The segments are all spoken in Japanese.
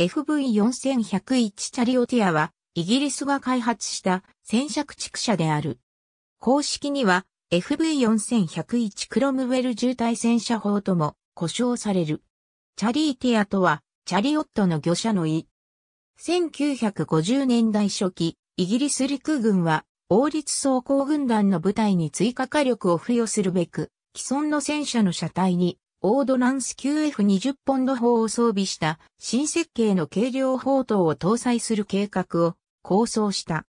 FV4101 チャリオティアは、イギリスが開発した戦車駆逐車である。公式には、FV4101 クロムウェル渋滞戦車砲とも呼称される。チャリーティアとは、チャリオットの魚車の意。1950年代初期、イギリス陸軍は、王立装甲軍団の部隊に追加火力を付与するべく、既存の戦車の車体にオードランス QF20 ポンド砲を装備した新設計の軽量砲塔を搭載する計画を構想した。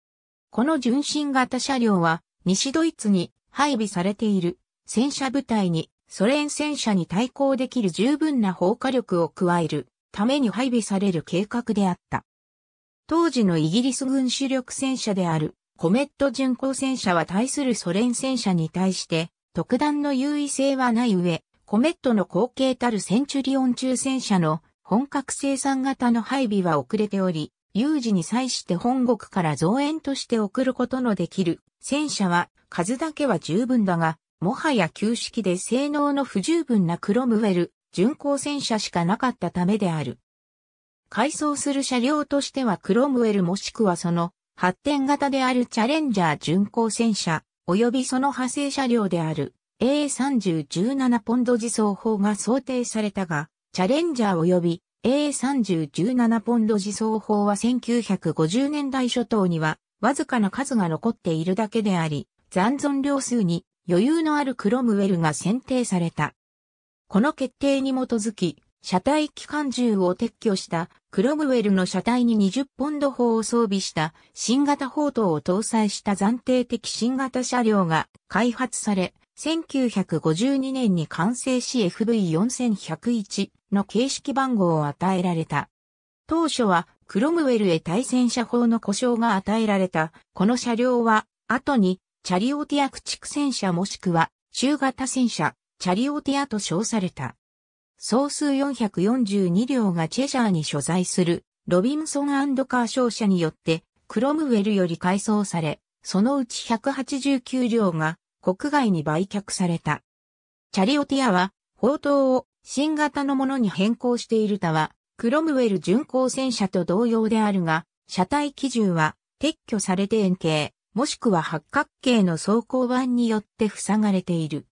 この純真型車両は西ドイツに配備されている戦車部隊にソ連戦車に対抗できる十分な砲火力を加えるために配備される計画であった。当時のイギリス軍主力戦車であるコメット巡航戦車は対するソ連戦車に対して特段の優位性はない上、コメットの後継たるセンチュリオン中戦車の本格生産型の配備は遅れており、有事に際して本国から増援として送ることのできる戦車は数だけは十分だが、もはや旧式で性能の不十分なクロムウェル、巡航戦車しかなかったためである。改装する車両としてはクロムウェルもしくはその発展型であるチャレンジャー巡航戦車、及びその派生車両である A3017 ポンド自走砲が想定されたが、チャレンジャー及び A3017 ポンド自走砲は1950年代初頭にはわずかな数が残っているだけであり、残存量数に余裕のあるクロムウェルが選定された。この決定に基づき、車体機関銃を撤去したクロムウェルの車体に20ポンド砲を装備した新型砲塔を搭載した暫定的新型車両が開発され、1952年に完成し FV4101 の形式番号を与えられた。当初はクロムウェルへ対戦車砲の故障が与えられた。この車両は後にチャリオティア駆逐戦車もしくは中型戦車チャリオティアと称された。総数442両がチェジャーに所在するロビンソンカー商社によってクロムウェルより改装され、そのうち189両が国外に売却された。チャリオティアは、砲塔を新型のものに変更しているたは、クロムウェル巡航戦車と同様であるが、車体基準は撤去されて円形、もしくは八角形の装甲板によって塞がれている。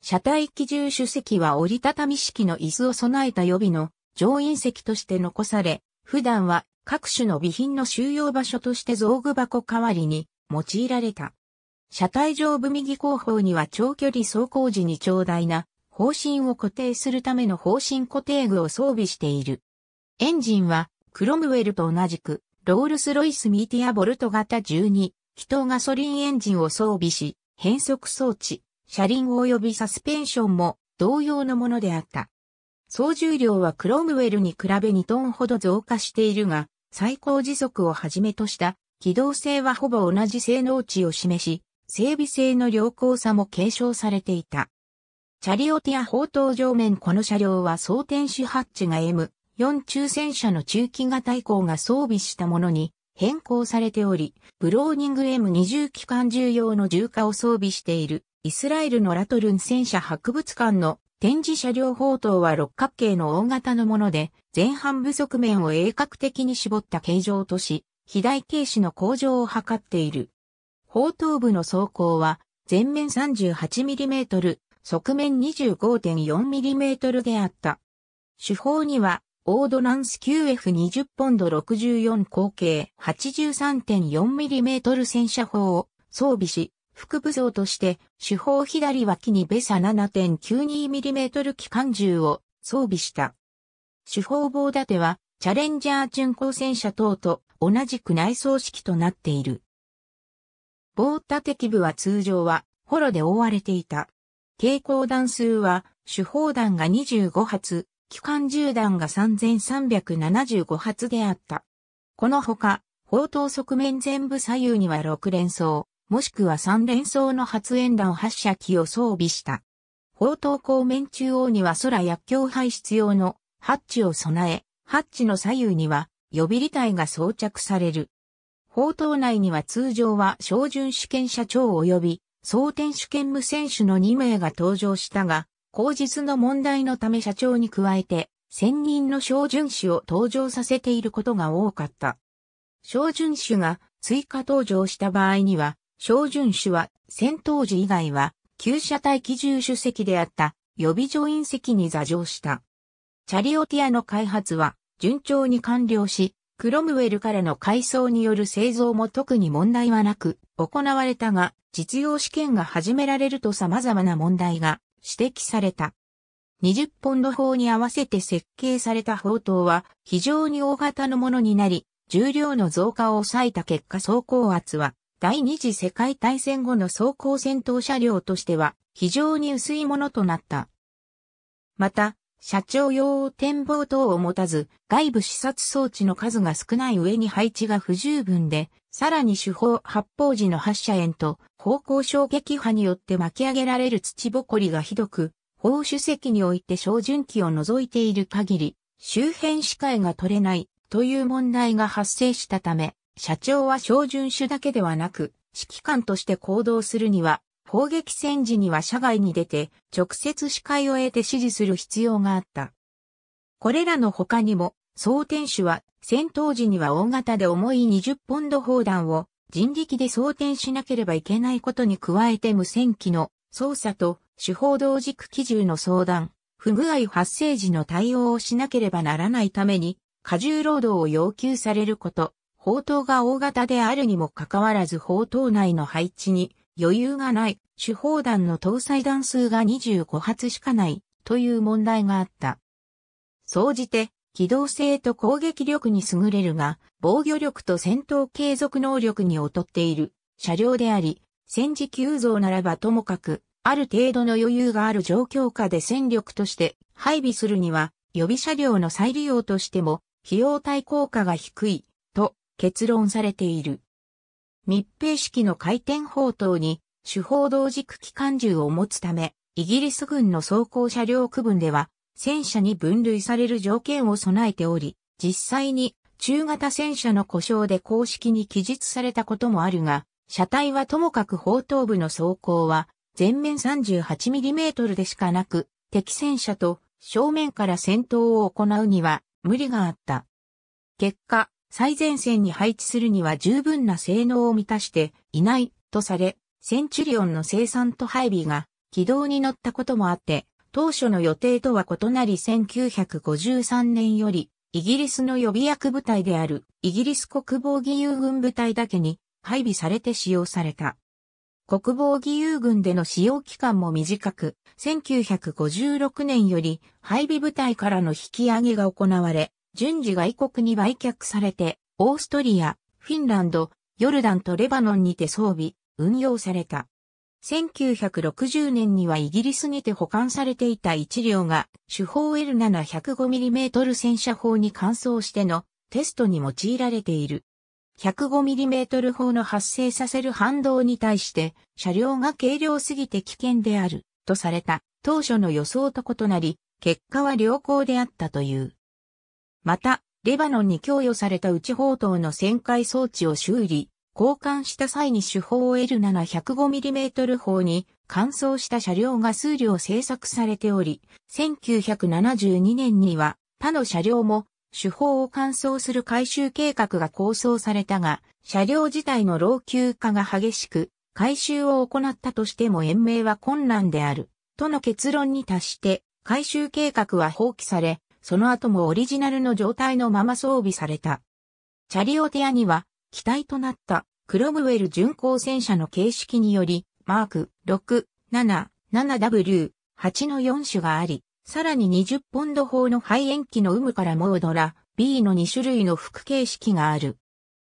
車体基準主席は折りたたみ式の椅子を備えた予備の乗員席として残され、普段は各種の備品の収容場所として造具箱代わりに用いられた。車体上部右後方には長距離走行時に長大な方針を固定するための方針固定具を装備している。エンジンはクロムウェルと同じくロールスロイスミーティアボルト型12、気筒ガソリンエンジンを装備し、変速装置、車輪及びサスペンションも同様のものであった。総重量はクロムウェルに比べ2トンほど増加しているが、最高時速をはじめとした機動性はほぼ同じ性能値を示し、整備性の良好さも継承されていた。チャリオティア砲塔上面この車両は装填手ハッチが M4 中戦車の中期型以降が装備したものに変更されており、ブローニング M20 機関銃用の重火を装備しているイスラエルのラトルン戦車博物館の展示車両砲塔は六角形の大型のもので、前半部側面を鋭角的に絞った形状とし、肥大軽視の向上を図っている。砲塔部の装甲は、前面 38mm、側面 25.4mm であった。主砲には、オードランス QF20 ポンド64口径 83.4mm 戦車砲を装備し、副武装として主砲左脇にベサ 7.92mm 機関銃を装備した。主砲棒立てはチャレンジャー巡航戦車等と同じく内装式となっている。棒立て基部は通常は、ホロで覆われていた。蛍光弾数は、手砲弾が25発、機関銃弾が3375発であった。このほか、砲塔側面全部左右には6連装、もしくは3連装の発煙弾発射機を装備した。砲塔後面中央には空薬莢排出用のハッチを備え、ハッチの左右には予備離体が装着される。法塔内には通常は小準主権社長及び総天主権無選手の2名が登場したが、後日の問題のため社長に加えて、専任の小準士を登場させていることが多かった。小準士が追加登場した場合には、小準士は戦闘時以外は、旧車隊機銃主席であった予備乗員席に座乗した。チャリオティアの開発は順調に完了し、クロムウェルからの改装による製造も特に問題はなく、行われたが、実用試験が始められると様々な問題が指摘された。20ポンド砲に合わせて設計された砲塔は非常に大型のものになり、重量の増加を抑えた結果走行圧は第二次世界大戦後の走行戦闘車両としては非常に薄いものとなった。また、社長用展望等を持たず、外部視察装置の数が少ない上に配置が不十分で、さらに手法発砲時の発射円と方向衝撃波によって巻き上げられる土ぼこりがひどく、砲主席において照準器を除いている限り、周辺視界が取れないという問題が発生したため、社長は照準手だけではなく、指揮官として行動するには、砲撃戦時には社外に出て、直接視界を得て指示する必要があった。これらの他にも、総天守は、戦闘時には大型で重い20ポンド砲弾を人力で装填しなければいけないことに加えて無線機の操作と手法同軸機銃の相談、不具合発生時の対応をしなければならないために、過重労働を要求されること、砲塔が大型であるにもかかわらず砲塔内の配置に余裕がない、手砲弾の搭載弾数が25発しかない、という問題があった。総じて、機動性と攻撃力に優れるが、防御力と戦闘継続能力に劣っている車両であり、戦時急増ならばともかく、ある程度の余裕がある状況下で戦力として配備するには、予備車両の再利用としても、費用対効果が低い、と結論されている。密閉式の回転砲塔に主砲同軸機関銃を持つため、イギリス軍の装甲車両区分では、戦車に分類される条件を備えており、実際に中型戦車の故障で公式に記述されたこともあるが、車体はともかく砲塔部の装甲は、全面 38mm でしかなく、敵戦車と正面から戦闘を行うには無理があった。結果、最前線に配置するには十分な性能を満たしていないとされ、センチュリオンの生産と配備が軌道に乗ったこともあって、当初の予定とは異なり1953年より、イギリスの予備役部隊であるイギリス国防義勇軍部隊だけに配備されて使用された。国防義勇軍での使用期間も短く、1956年より配備部隊からの引き上げが行われ、順次外国に売却されて、オーストリア、フィンランド、ヨルダンとレバノンにて装備、運用された。1960年にはイギリスにて保管されていた1両が、主砲 L7-105mm 戦車砲に換装してのテストに用いられている。105mm 砲の発生させる反動に対して車両が軽量すぎて危険であるとされた当初の予想と異なり結果は良好であったという。また、レバノンに供与された内砲塔の旋回装置を修理、交換した際に主砲を l 7 0 5 m m 砲に換装した車両が数量製作されており、1972年には他の車両も主砲を換装する改修計画が構想されたが、車両自体の老朽化が激しく、改修を行ったとしても延命は困難である、との結論に達して、回収計画は放棄され、その後もオリジナルの状態のまま装備された。チャリオテアには、機体となったクロムウェル巡航戦車の形式により、マーク6、7、7W、8の4種があり、さらに20ポンド砲の肺炎機の有無からモードラ、B の2種類の副形式がある。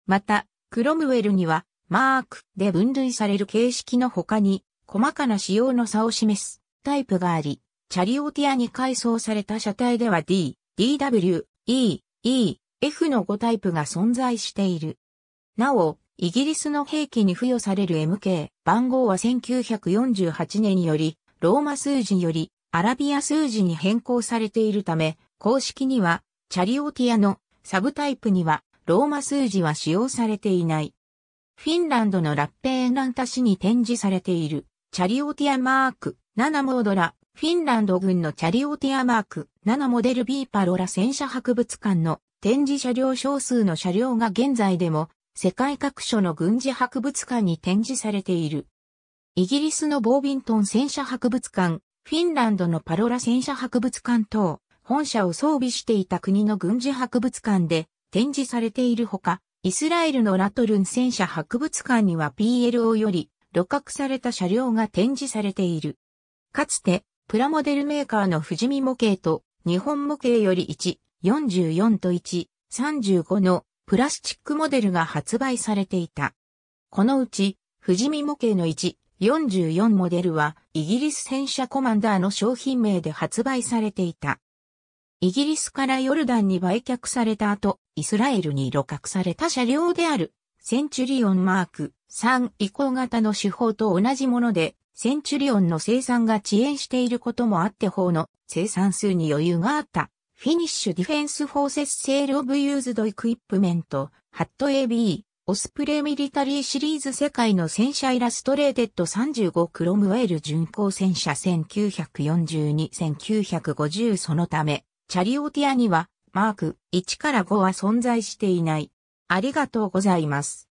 また、クロムウェルには、マークで分類される形式の他に、細かな仕様の差を示すタイプがあり、チャリオティアに改装された車体では D、DW、E、E、F の5タイプが存在している。なお、イギリスの兵器に付与される MK 番号は1948年より、ローマ数字よりアラビア数字に変更されているため、公式には、チャリオティアのサブタイプには、ローマ数字は使用されていない。フィンランドのラッペーンランタ市に展示されている、チャリオティアマーク7モードラフィンランド軍のチャリオティアマーク7モデル B パロラ戦車博物館の展示車両少数の車両が現在でも世界各所の軍事博物館に展示されている。イギリスのボービントン戦車博物館、フィンランドのパロラ戦車博物館等、本社を装備していた国の軍事博物館で展示されているほか、イスラエルのラトルン戦車博物館には PLO より、露獲された車両が展示されている。かつて、プラモデルメーカーの富士見模型と日本模型より1、44と1、35のプラスチックモデルが発売されていた。このうち、富士見模型の1、44モデルはイギリス戦車コマンダーの商品名で発売されていた。イギリスからヨルダンに売却された後、イスラエルに露獲された車両であるセンチュリオンマーク3以降型の手法と同じものでセンチュリオンの生産が遅延していることもあって方の生産数に余裕があった。フィニッシュディフェンスフォーセスセールオブユーズドエクイプメント、ハット AB、オスプレイミリタリーシリーズ世界の戦車イラストレーテッド35クロムウェール巡航戦車1942-1950そのため、チャリオティアにはマーク1から5は存在していない。ありがとうございます。